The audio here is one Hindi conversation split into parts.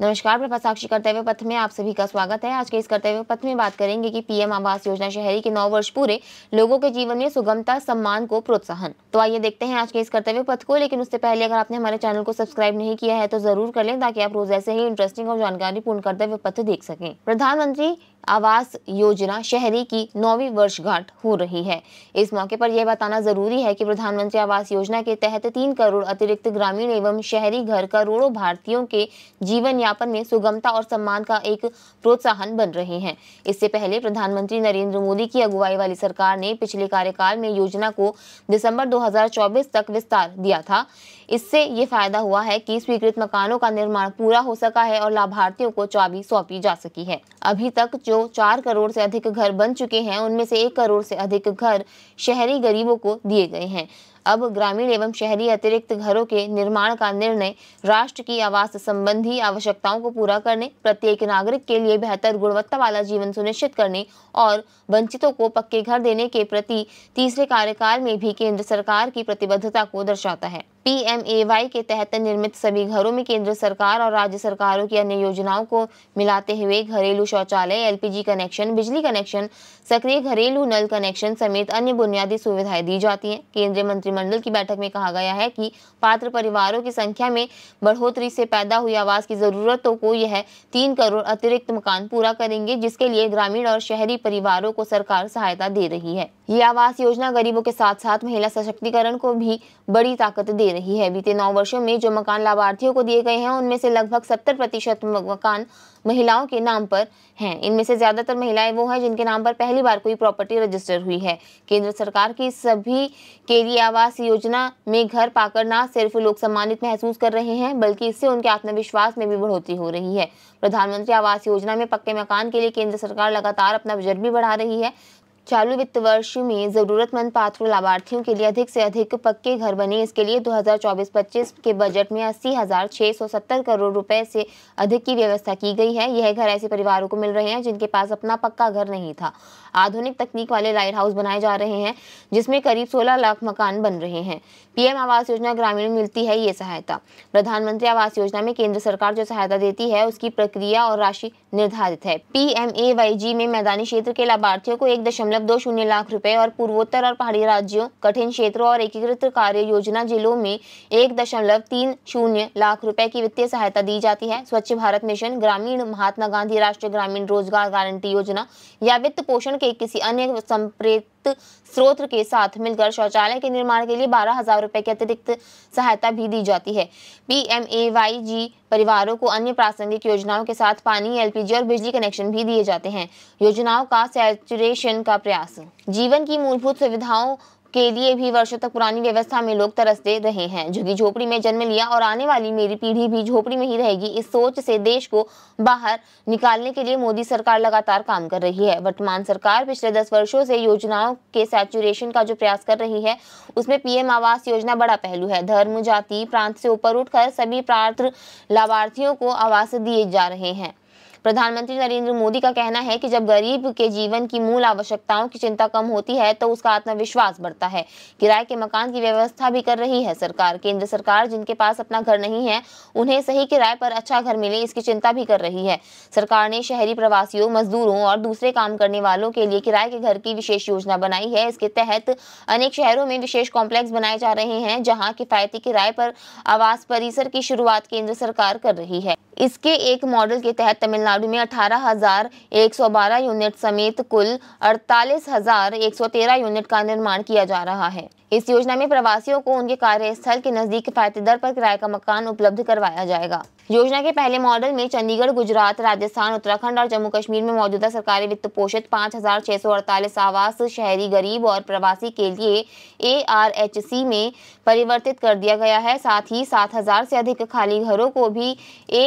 नमस्कार प्रभा साक्षी कर्तव्य पथ में आप सभी का स्वागत है आज के इस कर्तव्य पथ में बात करेंगे कि पीएम आवास योजना शहरी के नौ वर्ष पूरे लोगों के जीवन में सुगमता सम्मान को प्रोत्साहन तो आइए देखते हैं आज के इस कर्तव्य पथ को लेकिन उससे पहले अगर आपने हमारे चैनल को सब्सक्राइब नहीं किया है तो जरूर कर लें ताकि आप रोज ऐसे ही इंटरेस्टिंग और पूर्ण कर्तव्य पथ देख सकें प्रधानमंत्री आवास योजना शहरी की नौवीं वर्षगांठ हो रही है इस मौके पर यह बताना जरूरी है कि प्रधानमंत्री आवास योजना के तहत तीन करोड़ अतिरिक्त ग्रामीण एवं शहरी घर करोड़ों भारतीयों के जीवन विज्ञापन में सुगमता और सम्मान का एक प्रोत्साहन बन रहे हैं इससे पहले प्रधानमंत्री नरेंद्र मोदी की अगुवाई वाली सरकार ने पिछले कार्यकाल में योजना को दिसंबर 2024 तक विस्तार दिया था इससे ये फायदा हुआ है कि स्वीकृत मकानों का निर्माण पूरा हो सका है और लाभार्थियों को चाबी सौंपी जा सकी है अभी तक जो चार करोड़ से अधिक घर बन चुके हैं उनमें से एक करोड़ से अधिक घर शहरी गरीबों को दिए गए हैं अब ग्रामीण एवं शहरी अतिरिक्त घरों के निर्माण का निर्णय राष्ट्र की आवास संबंधी आवश्यकताओं को पूरा करने प्रत्येक नागरिक के लिए बेहतर गुणवत्ता वाला जीवन सुनिश्चित करने और वंचितों को पक्के घर देने के प्रति तीसरे कार्यकाल में भी केंद्र सरकार की प्रतिबद्धता को दर्शाता है पीएमएवाई के तहत निर्मित सभी घरों में केंद्र सरकार और राज्य सरकारों की अन्य योजनाओं को मिलाते हुए घरेलू शौचालय एलपीजी कनेक्शन बिजली कनेक्शन सक्रिय घरेलू नल कनेक्शन समेत अन्य बुनियादी सुविधाएं दी जाती हैं केंद्रीय मंत्रिमंडल की बैठक में कहा गया है कि पात्र परिवारों की संख्या में बढ़ोतरी से पैदा हुई आवास की जरूरतों को यह तीन करोड़ अतिरिक्त मकान पूरा करेंगे जिसके लिए ग्रामीण और शहरी परिवारों को सरकार सहायता दे रही है ये आवास योजना गरीबों के साथ साथ महिला सशक्तिकरण को भी बड़ी ताकत दे रही है बीते नौ वर्षों में जो मकान लाभार्थियों को दिए गए हैं उनमें से लगभग सत्तर प्रतिशत मकान महिलाओं के नाम पर हैं इनमें से ज्यादातर महिलाएं वो हैं जिनके नाम पर पहली बार कोई प्रॉपर्टी रजिस्टर हुई है केंद्र सरकार की सभी के लिए आवास योजना में घर पाकर न सिर्फ लोग सम्मानित महसूस कर रहे हैं बल्कि इससे उनके आत्मविश्वास में भी बढ़ोतरी हो रही है प्रधानमंत्री आवास योजना में पक्के मकान के लिए केंद्र सरकार लगातार अपना बजट भी बढ़ा रही है चालू वित्त वर्ष में जरूरतमंद पात्र लाभार्थियों के लिए अधिक से अधिक पक्के घर बने इसके लिए 2024-25 के बजट में अस्सी हजार करोड़ रुपए से अधिक की व्यवस्था की गई है यह घर ऐसे परिवारों को मिल रहे हैं जिनके पास अपना पक्का घर नहीं था आधुनिक तकनीक वाले लाइट हाउस बनाए जा रहे हैं जिसमें करीब सोलह लाख मकान बन रहे हैं पीएम आवास योजना ग्रामीण मिलती है ये सहायता प्रधानमंत्री आवास योजना में केंद्र सरकार जो सहायता देती है उसकी प्रक्रिया और राशि निर्धारित है पी में मैदानी क्षेत्र के लाभार्थियों को एक दशमलव दशमलव दो शून्य लाख रुपए और पूर्वोत्तर और पहाड़ी राज्यों कठिन क्षेत्रों और एकीकृत कार्य योजना जिलों में एक दशमलव तीन शून्य लाख रुपए की वित्तीय सहायता दी जाती है स्वच्छ भारत मिशन ग्रामीण महात्मा गांधी राष्ट्रीय ग्रामीण रोजगार गारंटी योजना या वित्त पोषण के किसी अन्य संप्रेत अतिरिक्त स्रोत के साथ मिलकर शौचालय के निर्माण के लिए बारह हजार रुपए की अतिरिक्त सहायता भी दी जाती है P M A Y G परिवारों को अन्य प्रासंगिक योजनाओं के साथ पानी एलपीजी और बिजली कनेक्शन भी दिए जाते हैं योजनाओं का सैचुरेशन का प्रयास जीवन की मूलभूत सुविधाओं के लिए भी वर्षों तक पुरानी व्यवस्था में लोग तरसते रहे हैं झुग्गी झोपड़ी में जन्म लिया और आने वाली मेरी पीढ़ी भी झोपड़ी में ही रहेगी इस सोच से देश को बाहर निकालने के लिए मोदी सरकार लगातार काम कर रही है वर्तमान सरकार पिछले दस वर्षों से योजनाओं के सैचुरेशन का जो प्रयास कर रही है उसमें पीएम आवास योजना बड़ा पहलू है धर्म जाति प्रांत से ऊपर उठकर सभी पात्र लाभार्थियों को आवास दिए जा रहे हैं प्रधानमंत्री नरेंद्र मोदी का कहना है कि जब गरीब के जीवन की मूल आवश्यकताओं की चिंता कम होती है तो उसका आत्मविश्वास बढ़ता है किराए के मकान की व्यवस्था भी कर रही है सरकार केंद्र सरकार जिनके पास अपना घर नहीं है उन्हें सही किराए पर अच्छा घर मिले इसकी चिंता भी कर रही है सरकार ने शहरी प्रवासियों मजदूरों और दूसरे काम करने वालों के लिए किराए के घर की विशेष योजना बनाई है इसके तहत अनेक शहरों में विशेष कॉम्प्लेक्स बनाए जा रहे हैं जहाँ किफायती किराए पर आवास परिसर की शुरुआत केंद्र सरकार कर रही है इसके एक मॉडल के तहत तमिलनाडु तमिलनाडु में अठारह हजार एक सौ बारह यूनिट समेत कुल अड़तालीस हजार एक सौ तेरह यूनिट का निर्माण किया जा रहा है इस योजना में प्रवासियों को उनके कार्यस्थल के नजदीक किफायती दर पर किराए का मकान उपलब्ध करवाया जाएगा योजना के पहले मॉडल में चंडीगढ़ गुजरात राजस्थान उत्तराखंड और जम्मू कश्मीर में मौजूदा सरकारी वित्त पोषित पाँच आवास शहरी गरीब और प्रवासी के लिए ए में परिवर्तित कर दिया गया है साथ ही 7000 से अधिक खाली घरों को भी ए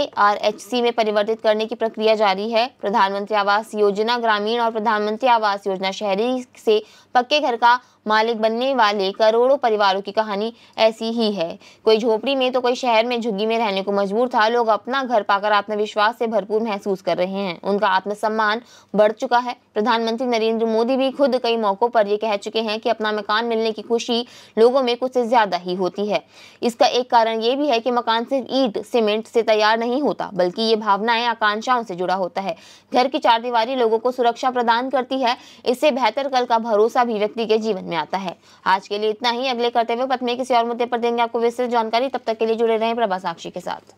में परिवर्तित करने की प्रक्रिया जारी है प्रधानमंत्री आवास योजना ग्रामीण और प्रधानमंत्री आवास योजना शहरी से पक्के घर का मालिक बनने वाले वाले करोड़ों परिवारों की कहानी ऐसी ही है कोई झोपड़ी में तो कोई शहर में झुग्गी में रहने को मजबूर था लोग अपना घर पाकर आत्मविश्वास से भरपूर महसूस कर रहे हैं उनका आत्मसम्मान बढ़ चुका है प्रधानमंत्री नरेंद्र मोदी भी खुद कई मौकों पर ये कह चुके हैं कि अपना मकान मिलने की खुशी लोगों में कुछ ज्यादा ही होती है इसका एक कारण ये भी है कि मकान सिर्फ ईट सीमेंट से तैयार नहीं होता बल्कि ये भावनाएं आकांक्षाओं से जुड़ा होता है घर की चार दीवारी लोगों को सुरक्षा प्रदान करती है इससे बेहतर कल का भरोसा भी व्यक्ति के जीवन में आता है आज के लिए इतना ही अगले करते हुए पत्नी किसी और मुद्दे पर देंगे आपको विस्तृत जानकारी तब तक के लिए जुड़े रहे प्रभा साक्षी के साथ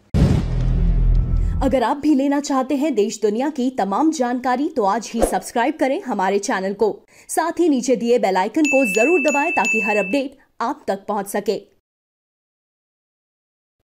अगर आप भी लेना चाहते हैं देश दुनिया की तमाम जानकारी तो आज ही सब्सक्राइब करें हमारे चैनल को साथ ही नीचे दिए बेल आइकन को जरूर दबाएं ताकि हर अपडेट आप तक पहुंच सके